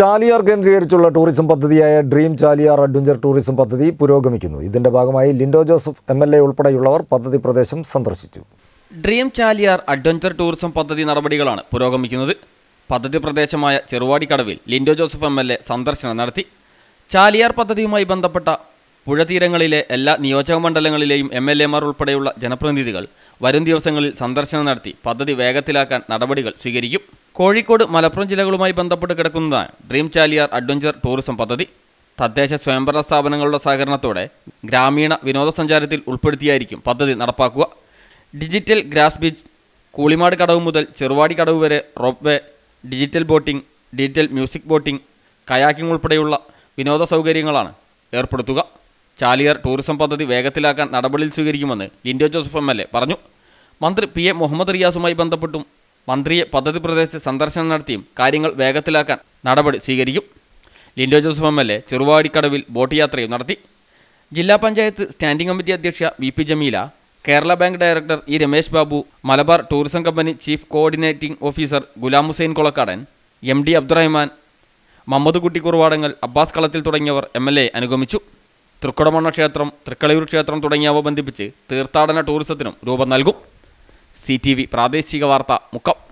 ചാലിയാർ കേന്ദ്രീകരിച്ചുള്ള ടൂറിസം പദ്ധതിയായ dream Chaliyar adventure tourism പദ്ധതി പുരോഗമിക്കുന്നു ഇതിന്റെ ഭാഗമായി Lindo Joseph M L A ഉൾപ്പെടെയുള്ളവർ പദ്ധതി പ്രദേശം സന്ദർശിച്ചു ഡ്രീം ചാലിയാർ അഡ്വഞ്ചർ ടൂറിസം പദ്ധതി നടപടികളാണ് പുരോഗമിക്കുന്നത് പദ്ധതി പ്രദേശമായ ചെറുവാടിക്കടവിൽ Lindo Joseph M L A സന്ദർശനം നടത്തി ചാലിയാർ പദ്ധതിയുമായി ബന്ധപ്പെട്ട പുഴതീരങ്ങളിലെ എല്ലാ നിയോജക മണ്ഡലങ്ങളിലെയും എം എൽ എമാർ ഉൾപ്പെടെയുള്ള ജനപ്രതിനിധികൾ വരും ദിവസങ്ങളിൽ സന്ദർശനം നടത്തി പദ്ധതി വേഗത്തിലാക്കാൻ നടപടികൾ സ്വീകരിക്കും കോഴിക്കോട് മലപ്പുറം ജില്ലകളുമായി ബന്ധപ്പെട്ട് കിടക്കുന്നതാണ് ഡ്രീം ചാലിയാർ അഡ്വഞ്ചർ ടൂറിസം പദ്ധതി തദ്ദേശ സ്വയംഭരണ സ്ഥാപനങ്ങളുടെ സഹകരണത്തോടെ ഗ്രാമീണ വിനോദസഞ്ചാരത്തിൽ ഉൾപ്പെടുത്തിയായിരിക്കും പദ്ധതി നടപ്പാക്കുക ഡിജിറ്റൽ ഗ്രാസ് ബീച്ച് കൂളിമാട് കടവ് മുതൽ ചെറുവാടി കടവ് വരെ rope way digital boating digital music boating kayaking ഉൾപ്പെടെയുള്ള വിനോദ സൗകര്യങ്ങളാണ് ഏർപ്പെടുത്തുക ചാലിയാർ ടൂറിസം പദ്ധതി വേഗത്തിലാക്കാൻ നടപടിയിൽ സ്വീകരിക്കുമെന്ന് ലിൻഡോ ജോസഫ് എം പറഞ്ഞു മന്ത്രി പി എ മുഹമ്മദ് റിയാസുമായി ബന്ധപ്പെട്ടും മന്ത്രിയെ പദ്ധതി പ്രദേശത്ത് സന്ദർശനം നടത്തിയും കാര്യങ്ങൾ വേഗത്തിലാക്കാൻ നടപടി സ്വീകരിക്കും Lindo Joseph M L A ചെറുവാടിക്കടവിൽ ബോട്ട് യാത്രയും നടത്തി ജില്ലാ പഞ്ചായത്ത് സ്റ്റാൻഡിംഗ് കമ്മിറ്റി അധ്യക്ഷ V P Jameela Kerala bank director E Ramesh Babu Malabar tourism company chief coordinating officer Ghulam Hussain Kolakkadan M D Abdurahman Mammad Kutty Kuravadangal Abbas കളത്തിൽ തുടങ്ങിയവർ എം എൽ എ അനുഗമിച്ചു തൃക്കുടമണ്ണ ക്ഷേത്രം തൃക്കളയൂർ ക്ഷേത്രം തുടങ്ങിയവ ബന്ധിപ്പിച്ച് തീർത്ഥാടന ടൂറിസത്തിനും രൂപം നൽകും സി പ്രാദേശിക വാർത്ത മുക്കം